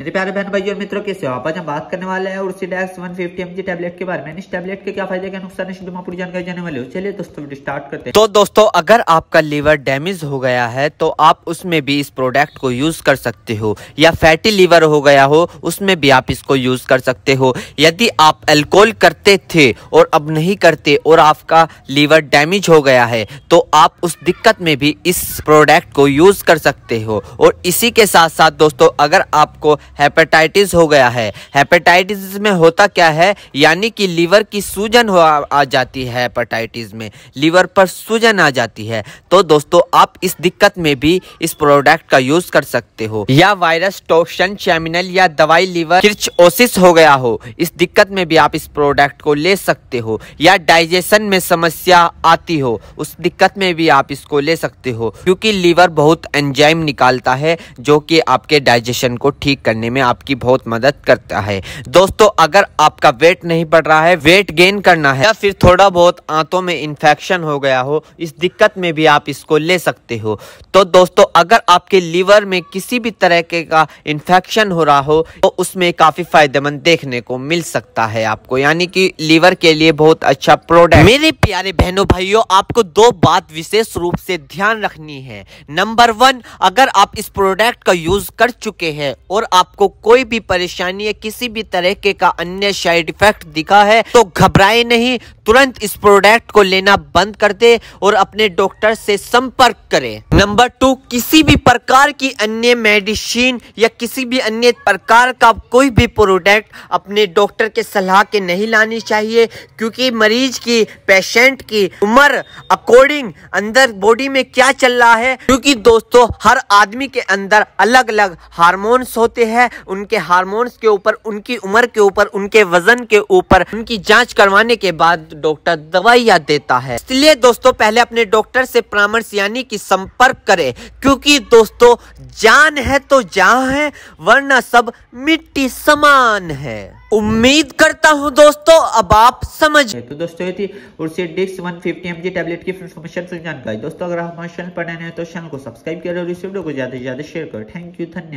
मेरे प्यारे बहन भाई और मित्रों के सेवा आज हम बात करने वाले हैं और Cedex one fifty mg tablet के बारे में इस टैबलेट के क्या फायदे क्या नुकसान इस बीमा पूरी जानकारी जाने वाले हो चलिए दोस्तों वीडियो स्टार्ट करते हैं तो दोस्तों अगर आपका लीवर डैमेज हो गया है तो आप उसमें भी इस प्रोडक्ट को यूज कर सकते हो या फैटी लीवर हो गया हो उसमें भी आप इसको यूज कर सकते हो यदि आप एल्कोहल करते थे और अब नहीं करते और आपका लीवर डैमेज हो गया है तो आप उस दिक्कत में भी इस प्रोडक्ट को यूज कर सकते हो और इसी के साथ साथ दोस्तों अगर आपको हेपेटाइटिस हो गया है हेपेटाइटिस में होता क्या है यानी कि लीवर की सूजन हो आ, आ जाती है हेपेटाइटिस में लीवर पर सूजन आ जाती है तो दोस्तों आप इस दिक्कत में भी इस प्रोडक्ट का यूज कर सकते हो या वायरस टोक्सन चैमिनल या दवाई लीवर ओसिस हो गया हो इस दिक्कत में भी आप इस प्रोडक्ट को ले सकते हो या डाइजेशन में समस्या आती हो उस दिक्कत में भी आप इसको ले सकते हो क्योंकि लीवर बहुत एंजाइम निकालता है जो कि आपके डाइजेशन को ठीक करने में आपकी बहुत मदद करता है दोस्तों अगर आपका वेट नहीं बढ़ रहा है वेट गेन करना है या फिर थोड़ा बहुत आंतों में इन्फेक्शन हो गया हो इस दिक्कत में भी आप इसको ले सकते हो तो दोस्तों अगर आपके लीवर में किसी भी तरह के का इन्फेक्शन हो रहा हो तो उसमें काफ़ी फायदेमंद देखने को मिल सकता है आपको यानी कि लीवर के लिए बहुत अच्छा प्रोडक्ट मेरे प्यारे बहनों भाइयों आपको दो बात विशेष रूप से ध्यान रखनी है नंबर वन अगर आप इस प्रोडक्ट का यूज कर चुके हैं और आप आपको कोई भी परेशानी या किसी भी तरीके का अन्य साइड इफेक्ट दिखा है तो घबराए नहीं तुरंत इस प्रोडक्ट को लेना बंद कर दे और अपने डॉक्टर से संपर्क करें नंबर टू किसी भी प्रकार की अन्य मेडिसिन या किसी भी अन्य प्रकार का कोई भी प्रोडक्ट अपने डॉक्टर के सलाह के नहीं लानी चाहिए क्योंकि मरीज की पेशेंट की उम्र अकॉर्डिंग अंदर बॉडी में क्या चल रहा है क्योंकि दोस्तों हर आदमी के अंदर अलग अलग हारमोन होते हैं है उनके हार्मोन्स के ऊपर उनकी उम्र के ऊपर उनके वजन के ऊपर उनकी जांच करवाने के बाद डॉक्टर दवाइयाँ देता है इसलिए दोस्तों पहले अपने डॉक्टर से परामर्श यानी कि संपर्क करें क्योंकि दोस्तों जान है तो जहाँ है वरना सब मिट्टी समान है उम्मीद करता हूँ दोस्तों अब आप समझ तो दोस्तों ये थी डिक्स 150 फिफ्टी टैबलेट की इन्फॉर्मेशन जानकारी दोस्तों अगर आप हमारे चैनल पर नए हैं तो चैनल को सब्सक्राइब करें और इस वीडियो को ज़्यादा से ज़्यादा शेयर करें थैंक यू धन्यवाद